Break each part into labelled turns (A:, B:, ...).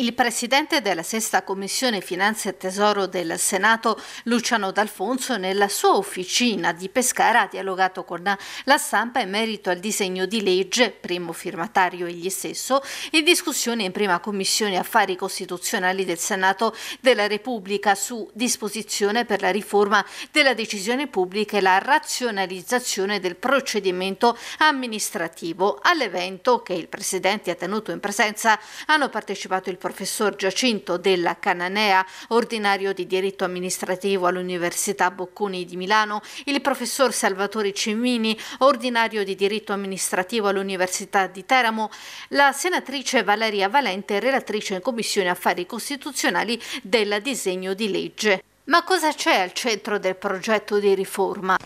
A: Il presidente della sesta commissione Finanze e Tesoro del Senato, Luciano D'Alfonso, nella sua officina di Pescara ha dialogato con la stampa in merito al disegno di legge, primo firmatario egli stesso, in discussione in prima commissione affari costituzionali del Senato della Repubblica su disposizione per la riforma della decisione pubblica e la razionalizzazione del procedimento amministrativo. All'evento che il presidente ha tenuto in presenza hanno partecipato il professor Giacinto della Cananea, ordinario di diritto amministrativo all'Università Bocconi di Milano, il professor Salvatore Cimini, ordinario di diritto amministrativo all'Università di Teramo, la senatrice Valeria Valente, relatrice in Commissione Affari Costituzionali del disegno di legge. Ma cosa c'è al centro del progetto di riforma?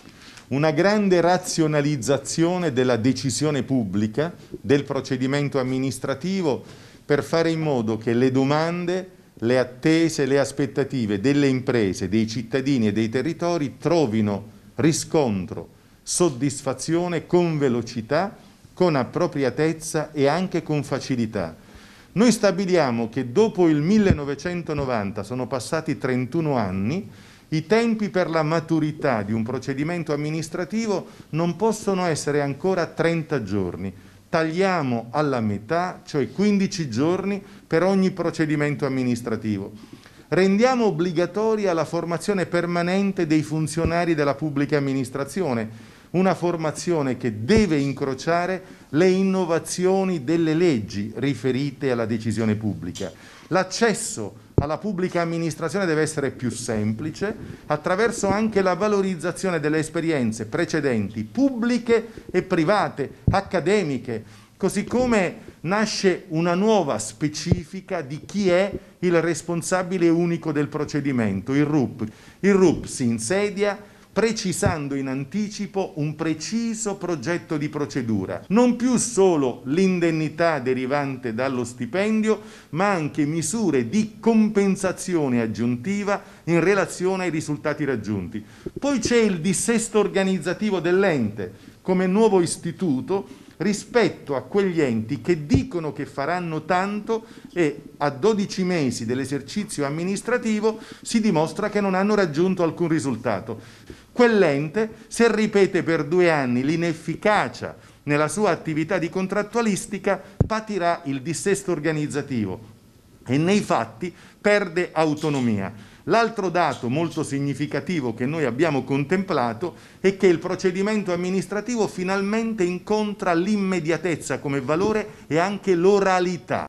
B: una grande razionalizzazione della decisione pubblica, del procedimento amministrativo per fare in modo che le domande, le attese, le aspettative delle imprese, dei cittadini e dei territori trovino riscontro, soddisfazione con velocità, con appropriatezza e anche con facilità. Noi stabiliamo che dopo il 1990, sono passati 31 anni, i tempi per la maturità di un procedimento amministrativo non possono essere ancora 30 giorni, tagliamo alla metà, cioè 15 giorni per ogni procedimento amministrativo. Rendiamo obbligatoria la formazione permanente dei funzionari della pubblica amministrazione, una formazione che deve incrociare le innovazioni delle leggi riferite alla decisione pubblica. L'accesso alla pubblica amministrazione deve essere più semplice attraverso anche la valorizzazione delle esperienze precedenti, pubbliche e private, accademiche, così come nasce una nuova specifica di chi è il responsabile unico del procedimento, il RUP. Il RUP si insedia precisando in anticipo un preciso progetto di procedura, non più solo l'indennità derivante dallo stipendio, ma anche misure di compensazione aggiuntiva in relazione ai risultati raggiunti. Poi c'è il dissesto organizzativo dell'ente come nuovo istituto rispetto a quegli enti che dicono che faranno tanto e a 12 mesi dell'esercizio amministrativo si dimostra che non hanno raggiunto alcun risultato. Quell'ente, se ripete per due anni l'inefficacia nella sua attività di contrattualistica, patirà il dissesto organizzativo e nei fatti perde autonomia. L'altro dato molto significativo che noi abbiamo contemplato è che il procedimento amministrativo finalmente incontra l'immediatezza come valore e anche l'oralità.